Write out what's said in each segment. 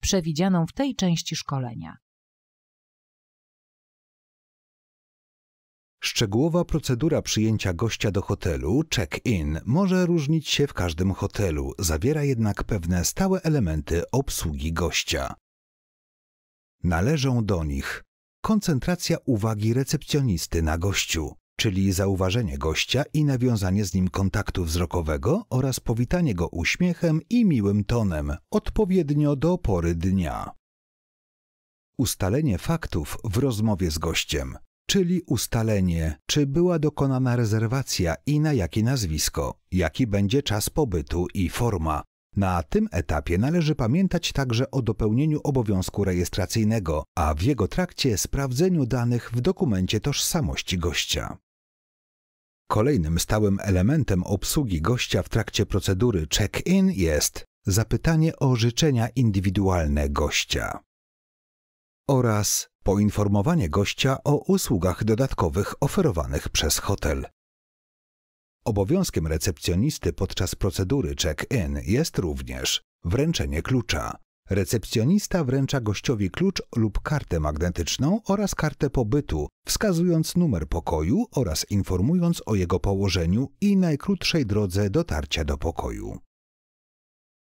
przewidzianą w tej części szkolenia. Szczegółowa procedura przyjęcia gościa do hotelu, check-in, może różnić się w każdym hotelu, zawiera jednak pewne stałe elementy obsługi gościa. Należą do nich koncentracja uwagi recepcjonisty na gościu, czyli zauważenie gościa i nawiązanie z nim kontaktu wzrokowego oraz powitanie go uśmiechem i miłym tonem, odpowiednio do pory dnia. Ustalenie faktów w rozmowie z gościem, czyli ustalenie, czy była dokonana rezerwacja i na jakie nazwisko, jaki będzie czas pobytu i forma. Na tym etapie należy pamiętać także o dopełnieniu obowiązku rejestracyjnego, a w jego trakcie sprawdzeniu danych w dokumencie tożsamości gościa. Kolejnym stałym elementem obsługi gościa w trakcie procedury check-in jest zapytanie o życzenia indywidualne gościa oraz poinformowanie gościa o usługach dodatkowych oferowanych przez hotel. Obowiązkiem recepcjonisty podczas procedury check-in jest również wręczenie klucza, Recepcjonista wręcza gościowi klucz lub kartę magnetyczną oraz kartę pobytu, wskazując numer pokoju oraz informując o jego położeniu i najkrótszej drodze dotarcia do pokoju.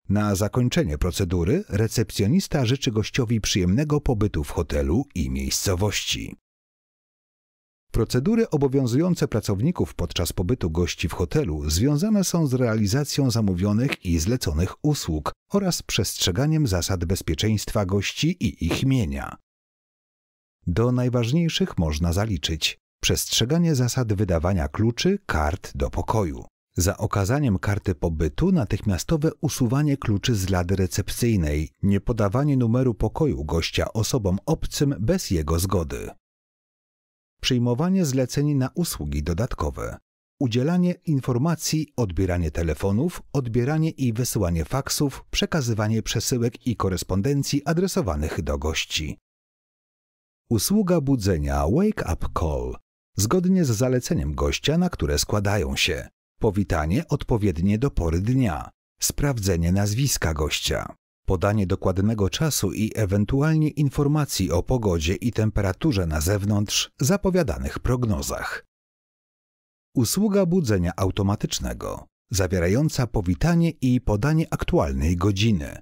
Na zakończenie procedury recepcjonista życzy gościowi przyjemnego pobytu w hotelu i miejscowości. Procedury obowiązujące pracowników podczas pobytu gości w hotelu związane są z realizacją zamówionych i zleconych usług oraz przestrzeganiem zasad bezpieczeństwa gości i ich mienia. Do najważniejszych można zaliczyć przestrzeganie zasad wydawania kluczy, kart do pokoju. Za okazaniem karty pobytu natychmiastowe usuwanie kluczy z lady recepcyjnej, nie podawanie numeru pokoju gościa osobom obcym bez jego zgody przyjmowanie zleceń na usługi dodatkowe, udzielanie informacji, odbieranie telefonów, odbieranie i wysyłanie faksów, przekazywanie przesyłek i korespondencji adresowanych do gości. Usługa budzenia Wake Up Call zgodnie z zaleceniem gościa, na które składają się. Powitanie odpowiednie do pory dnia. Sprawdzenie nazwiska gościa podanie dokładnego czasu i ewentualnie informacji o pogodzie i temperaturze na zewnątrz zapowiadanych prognozach. Usługa budzenia automatycznego, zawierająca powitanie i podanie aktualnej godziny.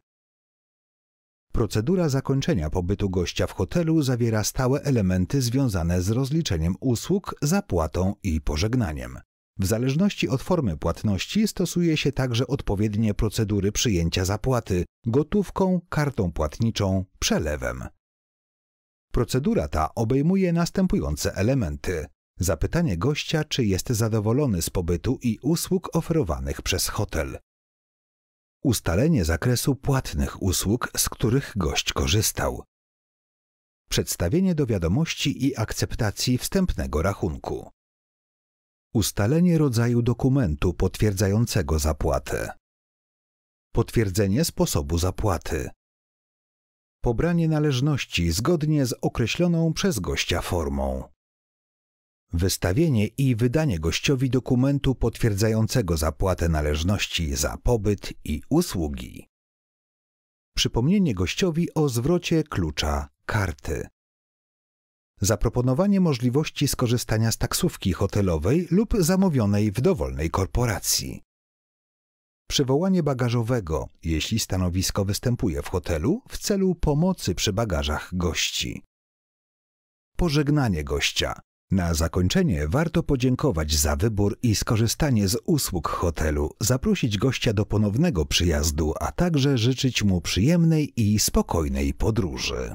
Procedura zakończenia pobytu gościa w hotelu zawiera stałe elementy związane z rozliczeniem usług, zapłatą i pożegnaniem. W zależności od formy płatności stosuje się także odpowiednie procedury przyjęcia zapłaty gotówką, kartą płatniczą, przelewem. Procedura ta obejmuje następujące elementy: zapytanie gościa, czy jest zadowolony z pobytu i usług oferowanych przez hotel, ustalenie zakresu płatnych usług, z których gość korzystał, przedstawienie do wiadomości i akceptacji wstępnego rachunku. Ustalenie rodzaju dokumentu potwierdzającego zapłatę. Potwierdzenie sposobu zapłaty. Pobranie należności zgodnie z określoną przez gościa formą. Wystawienie i wydanie gościowi dokumentu potwierdzającego zapłatę należności za pobyt i usługi. Przypomnienie gościowi o zwrocie klucza karty zaproponowanie możliwości skorzystania z taksówki hotelowej lub zamówionej w dowolnej korporacji. Przywołanie bagażowego, jeśli stanowisko występuje w hotelu, w celu pomocy przy bagażach gości. Pożegnanie gościa. Na zakończenie warto podziękować za wybór i skorzystanie z usług hotelu, zaprosić gościa do ponownego przyjazdu, a także życzyć mu przyjemnej i spokojnej podróży.